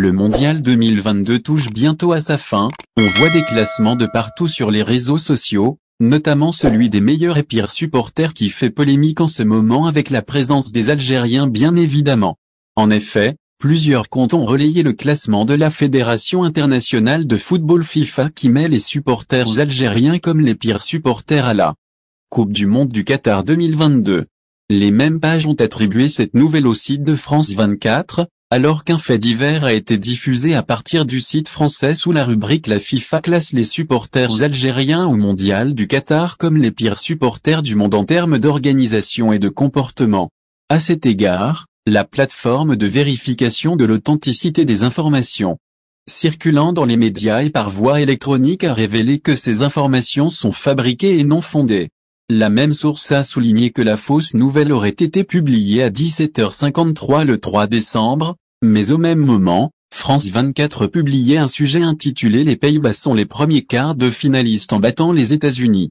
Le mondial 2022 touche bientôt à sa fin, on voit des classements de partout sur les réseaux sociaux, notamment celui des meilleurs et pires supporters qui fait polémique en ce moment avec la présence des Algériens bien évidemment. En effet, plusieurs comptes ont relayé le classement de la Fédération internationale de football FIFA qui met les supporters algériens comme les pires supporters à la Coupe du Monde du Qatar 2022. Les mêmes pages ont attribué cette nouvelle au site de France 24, alors qu'un fait divers a été diffusé à partir du site français sous la rubrique La FIFA classe les supporters algériens au mondial du Qatar comme les pires supporters du monde en termes d'organisation et de comportement. À cet égard, la plateforme de vérification de l'authenticité des informations circulant dans les médias et par voie électronique a révélé que ces informations sont fabriquées et non fondées. La même source a souligné que la fausse nouvelle aurait été publiée à 17h53 le 3 décembre, mais au même moment, France 24 publiait un sujet intitulé Les Pays-Bas sont les premiers quarts de finalistes en battant les États-Unis.